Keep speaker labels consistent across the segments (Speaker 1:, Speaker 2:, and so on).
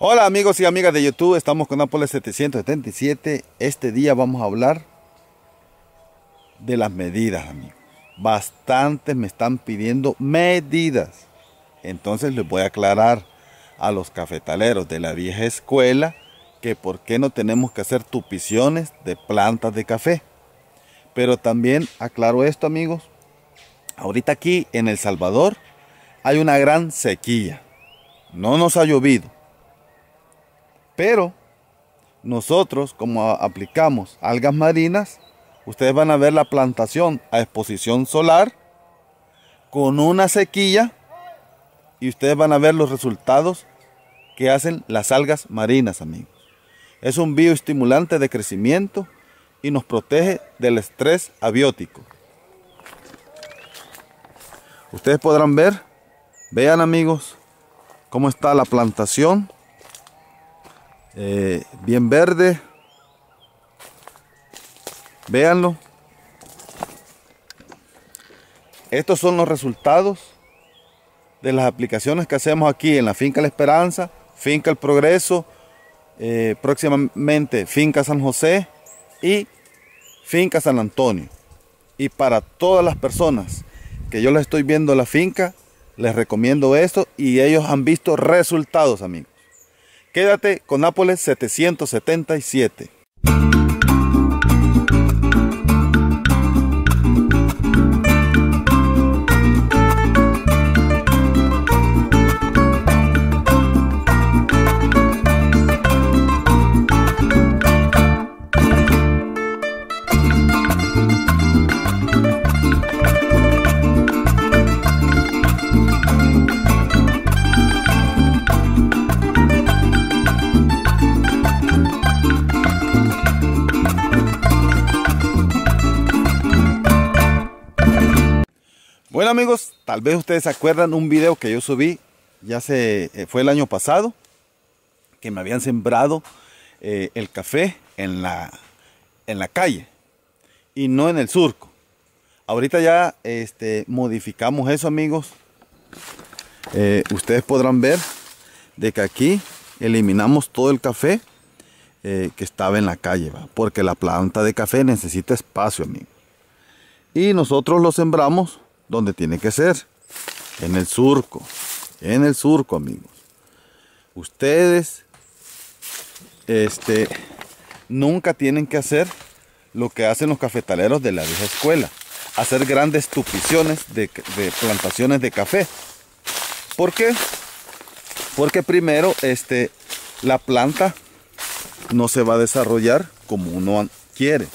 Speaker 1: Hola amigos y amigas de YouTube, estamos con Nápoles 777. Este día vamos a hablar de las medidas, amigos. Bastantes me están pidiendo medidas. Entonces les voy a aclarar a los cafetaleros de la vieja escuela que por qué no tenemos que hacer tupiciones de plantas de café. Pero también aclaro esto, amigos. Ahorita aquí en El Salvador hay una gran sequía. No nos ha llovido pero nosotros, como aplicamos algas marinas, ustedes van a ver la plantación a exposición solar con una sequilla y ustedes van a ver los resultados que hacen las algas marinas, amigos. Es un bioestimulante de crecimiento y nos protege del estrés abiótico. Ustedes podrán ver, vean amigos, cómo está la plantación eh, bien verde. Véanlo. Estos son los resultados de las aplicaciones que hacemos aquí en la finca La Esperanza, finca El Progreso, eh, próximamente finca San José y finca San Antonio. Y para todas las personas que yo les estoy viendo la finca, les recomiendo esto y ellos han visto resultados, amigos. Quédate con Nápoles 777. tal vez ustedes se acuerdan un video que yo subí, ya se eh, fue el año pasado, que me habían sembrado eh, el café en la, en la calle y no en el surco. Ahorita ya este, modificamos eso amigos. Eh, ustedes podrán ver de que aquí eliminamos todo el café que estaba en la calle, porque la planta de café necesita espacio, amigos. Y nosotros lo sembramos donde tiene que ser, en el surco, en el surco, amigos. Ustedes este nunca tienen que hacer lo que hacen los cafetaleros de la vieja escuela, hacer grandes tupiciones de, plantaciones de café. ¿Por qué? Porque primero este, la planta no se va a desarrollar como uno quiere.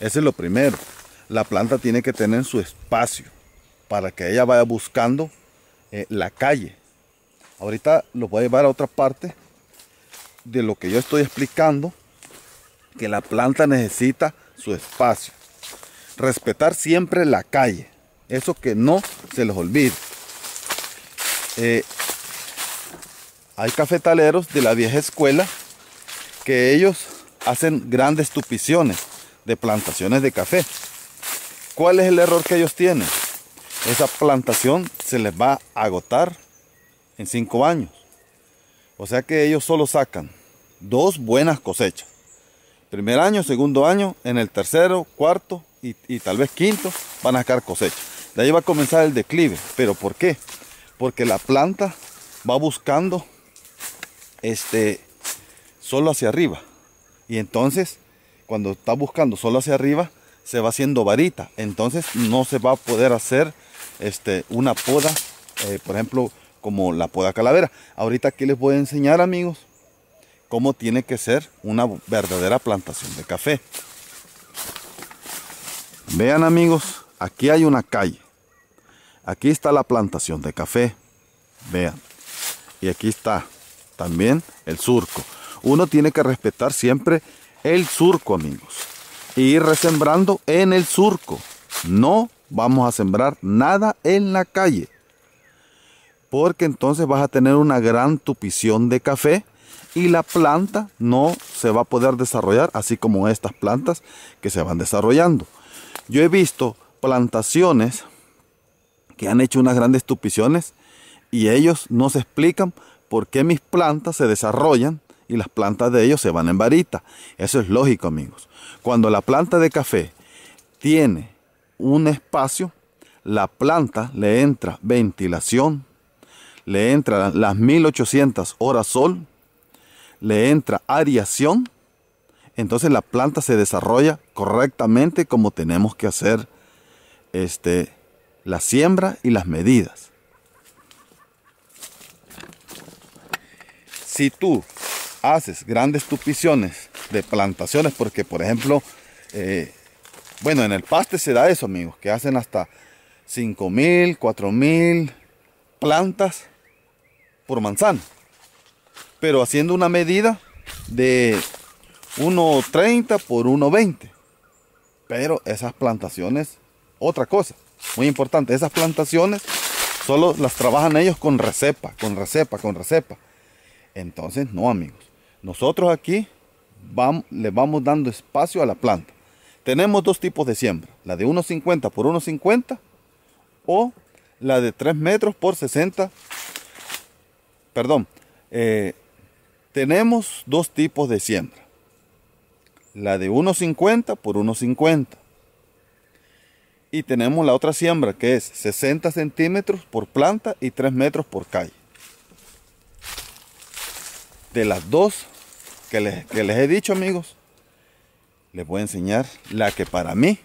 Speaker 1: Ese es lo primero la planta tiene que tener su espacio para que ella vaya buscando eh, la calle. Ahorita lo voy a llevar a otra parte de lo que yo estoy explicando, que la planta necesita su espacio. Respetar siempre la calle. Eso que no se les olvide. Eh, hay cafetaleros de la vieja escuela que ellos hacen grandes tupiciones de plantaciones de café. ¿Cuál es el error que ellos tienen? Esa plantación se les va a agotar en cinco años. O sea que ellos solo sacan dos buenas cosechas. Primer año, segundo año, en el tercero, cuarto y, tal vez quinto van a sacar cosecha. De ahí va a comenzar el declive. ¿Pero por qué? Porque la planta va buscando este solo hacia arriba. Y entonces, cuando está buscando solo hacia arriba, se va haciendo varita. Entonces no se va a poder hacer este, una poda, eh, por ejemplo, como la poda calavera. Ahorita aquí les voy a enseñar, amigos, cómo tiene que ser una verdadera plantación de café. Vean, amigos, aquí hay una calle. Aquí está la plantación de café. Vean. Y aquí está también el surco. Uno tiene que respetar siempre el surco, amigos. Y ir resembrando en el surco. No vamos a sembrar nada en la calle. Porque entonces vas a tener una gran tupición de café y la planta no se va a poder desarrollar así como estas plantas que se van desarrollando. Yo he visto plantaciones que han hecho unas grandes tupiciones y ellos no se explican por qué mis plantas se desarrollan y las plantas de ellos se van en varita. Eso es lógico, amigos. Cuando la planta de café tiene un espacio, la planta le entra ventilación, le entra las 1800 horas sol, le entra ariación, entonces la planta se desarrolla correctamente como tenemos que hacer este, la siembra y las medidas. Si tú haces grandes tupiciones de plantaciones, porque por ejemplo, eh, bueno, en el paste se da eso, amigos, que hacen hasta 5.000, 4.000 plantas por manzana. Pero haciendo una medida de 1.30 por 1.20. Pero esas plantaciones, otra cosa, muy importante, esas plantaciones solo las trabajan ellos con recepa, con recepa, con recepa. Entonces, no amigos. Nosotros aquí vamos, le vamos dando espacio a la planta. Tenemos dos tipos de siembra, la de 1,50 por 1,50 o la de 3 metros por 60. Perdón, eh, tenemos dos tipos de siembra. La de 1,50 por 1,50. Y tenemos la otra siembra que es 60 centímetros por planta y 3 metros por calle. De las dos que les, he dicho, amigos, les voy a enseñar la que para mí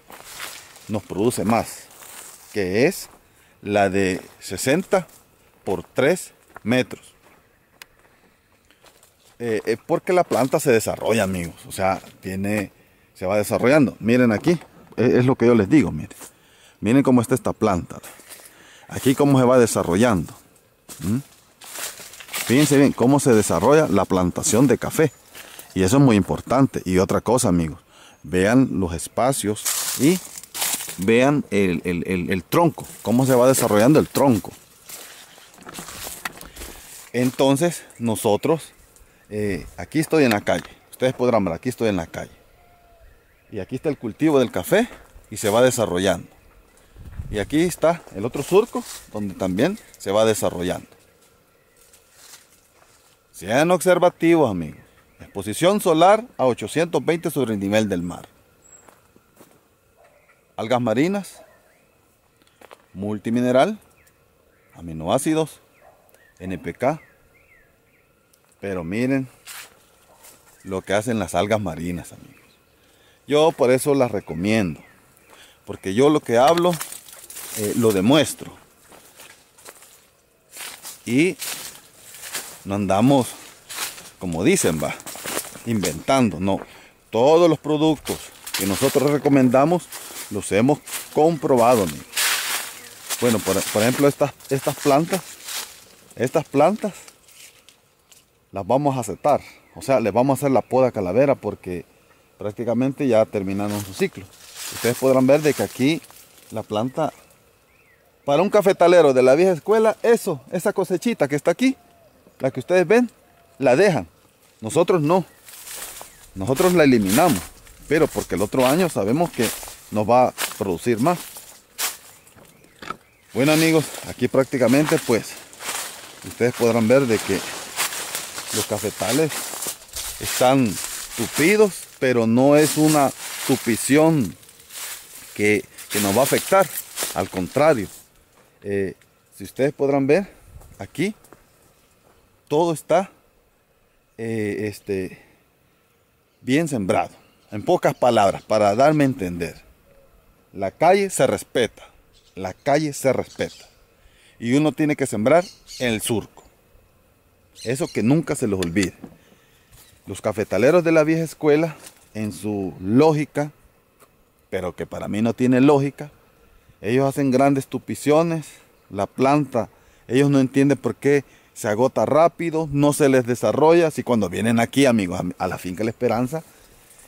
Speaker 1: nos produce más, que es la de 60 por 3 metros. Eh, eh porque la planta se desarrolla, amigos. O sea, tiene, se va desarrollando. Miren aquí, e, es, lo que yo les digo, miren. Miren cómo está esta planta. Aquí cómo se va desarrollando. ¿Mm? Fíjense bien cómo se desarrolla la plantación de café. Y eso es muy importante. Y otra cosa, amigos, vean los espacios y vean el, tronco, cómo se va desarrollando el tronco. Entonces, nosotros, eh, aquí estoy en la calle. Ustedes podrán ver, aquí estoy en la calle. Y aquí está el cultivo del café y se va desarrollando. Y aquí está el otro surco donde también se va desarrollando. Sean observativos, amigos. Posición solar a 820 sobre el nivel del mar. Algas marinas, multimineral, aminoácidos, NPK. Pero miren lo que hacen las algas marinas, amigos. Yo por eso las recomiendo. Porque yo lo que hablo, eh, lo demuestro. Y no andamos, como dicen, va, inventando, no. Todos los productos que nosotros recomendamos los hemos comprobado. Bueno, por, por, ejemplo, estas, estas plantas, estas plantas las vamos a aceptar. O sea, les vamos a hacer la poda calavera porque prácticamente ya terminaron su ciclo. Ustedes podrán ver de que aquí la planta, para un cafetalero de la vieja escuela, eso, esa cosechita que está aquí, la que ustedes ven, la dejan. Nosotros no. Nosotros la eliminamos, pero porque el otro año sabemos que nos va a producir más. Bueno amigos, aquí prácticamente pues ustedes podrán ver de que los cafetales están tupidos, pero no es una tupición que, nos va a afectar. Al contrario, eh, si ustedes podrán ver, aquí todo está eh, este, bien sembrado. En pocas palabras, para darme a entender, la calle se respeta, la calle se respeta. Y uno tiene que sembrar en el surco. Eso que nunca se los olvide. Los cafetaleros de la vieja escuela, en su lógica, pero que para mí no tiene lógica, ellos hacen grandes tupiciones, la planta, ellos no entienden por qué se agota rápido, no se les desarrolla. Así cuando vienen aquí, amigos, a la finca La Esperanza,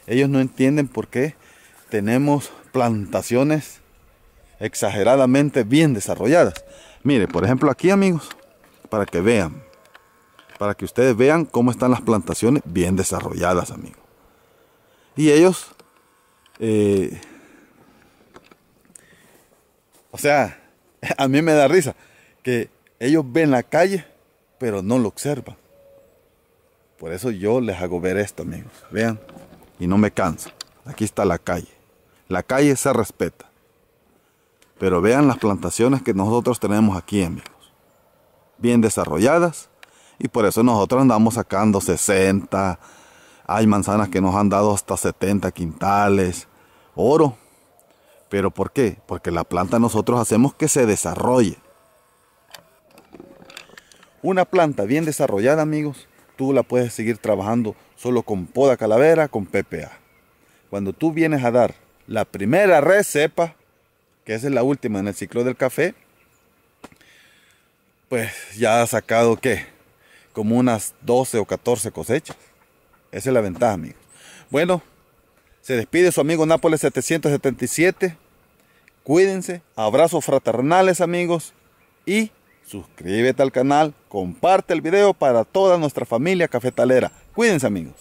Speaker 1: ellos no entienden por qué tenemos plantaciones exageradamente bien desarrolladas. Mire, por ejemplo aquí, amigos, para que vean, para que ustedes vean cómo están las plantaciones bien desarrolladas, amigos. Y ellos, eh, o sea, a mí me da risa que ellos ven la calle pero no lo observan. Por eso yo les hago ver esto, amigos. Vean, y no me canso. Aquí está la calle. La calle se respeta. Pero vean las plantaciones que nosotros tenemos aquí, amigos. Bien desarrolladas. Y por eso nosotros andamos sacando 60. Hay manzanas que nos han dado hasta 70 quintales. Oro. ¿Pero por qué? Porque la planta nosotros hacemos que se desarrolle. Una planta bien desarrollada, amigos, tú la puedes seguir trabajando solo con poda calavera, con PPA. Cuando tú vienes a dar la primera recepa, que esa es la última en el ciclo del café, pues ya ha sacado ¿qué? como unas 12 o 14 cosechas. Esa es la ventaja, amigos. Bueno, se despide su amigo Nápoles 777. Cuídense, abrazos fraternales, amigos, y Suscríbete al canal, comparte el video para toda nuestra familia cafetalera. Cuídense amigos.